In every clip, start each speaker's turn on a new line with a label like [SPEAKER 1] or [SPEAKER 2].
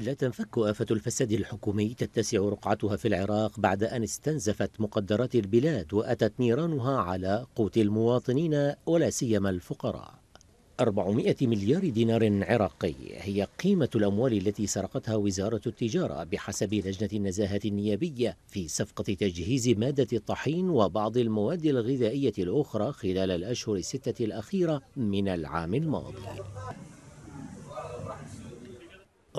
[SPEAKER 1] لا تنفك آفة الفساد الحكومي تتسع رقعتها في العراق بعد أن استنزفت مقدرات البلاد وأتت نيرانها على قوت المواطنين ولا سيما الفقراء 400 مليار دينار عراقي هي قيمة الأموال التي سرقتها وزارة التجارة بحسب لجنة النزاهة النيابية في صفقة تجهيز مادة الطحين وبعض المواد الغذائية الأخرى خلال الأشهر الستة الأخيرة من العام الماضي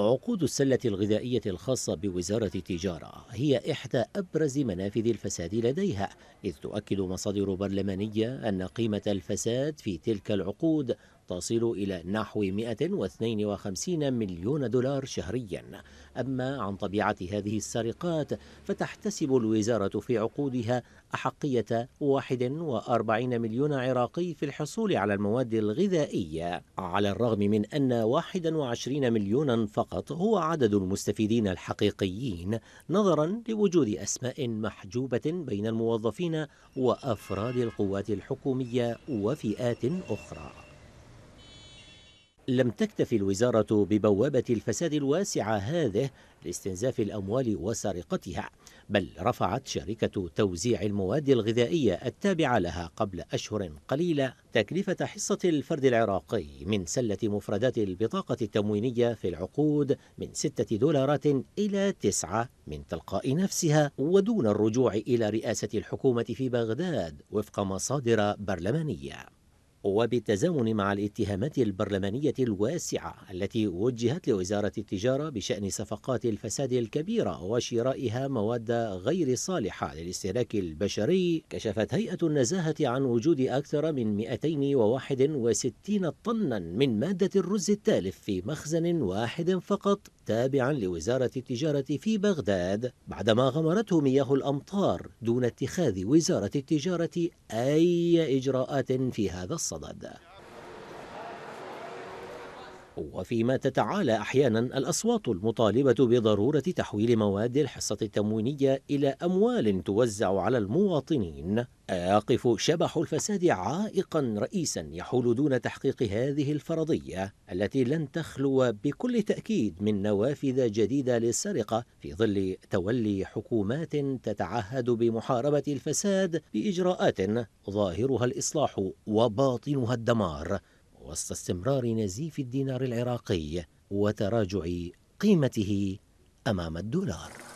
[SPEAKER 1] عقود السلة الغذائية الخاصة بوزارة التجارة هي إحدى أبرز منافذ الفساد لديها إذ تؤكد مصادر برلمانية أن قيمة الفساد في تلك العقود تصل إلى نحو 152 مليون دولار شهريا أما عن طبيعة هذه السرقات فتحتسب الوزارة في عقودها أحقية 41 مليون عراقي في الحصول على المواد الغذائية على الرغم من أن 21 مليونا فقط هو عدد المستفيدين الحقيقيين نظرا لوجود أسماء محجوبة بين الموظفين وأفراد القوات الحكومية وفئات أخرى لم تكتف الوزارة ببوابة الفساد الواسعة هذه لاستنزاف الأموال وسرقتها بل رفعت شركة توزيع المواد الغذائية التابعة لها قبل أشهر قليلة تكلفة حصة الفرد العراقي من سلة مفردات البطاقة التموينية في العقود من ستة دولارات إلى تسعة من تلقاء نفسها ودون الرجوع إلى رئاسة الحكومة في بغداد وفق مصادر برلمانية وبالتزامن مع الاتهامات البرلمانية الواسعة التي وجهت لوزارة التجارة بشأن صفقات الفساد الكبيرة وشرائها مواد غير صالحة للاستهلاك البشري كشفت هيئة النزاهة عن وجود أكثر من 261 طنا من مادة الرز التالف في مخزن واحد فقط تابعا لوزارة التجارة في بغداد بعدما غمرته مياه الأمطار دون اتخاذ وزارة التجارة أي إجراءات في هذا الصدد وفيما تتعالى أحيانا الأصوات المطالبة بضرورة تحويل مواد الحصة التموينية إلى أموال توزع على المواطنين أيقف شبح الفساد عائقا رئيسا يحول دون تحقيق هذه الفرضية التي لن تخلو بكل تأكيد من نوافذ جديدة للسرقة في ظل تولي حكومات تتعهد بمحاربة الفساد بإجراءات ظاهرها الإصلاح وباطنها الدمار وسط استمرار نزيف الدينار العراقي وتراجع قيمته امام الدولار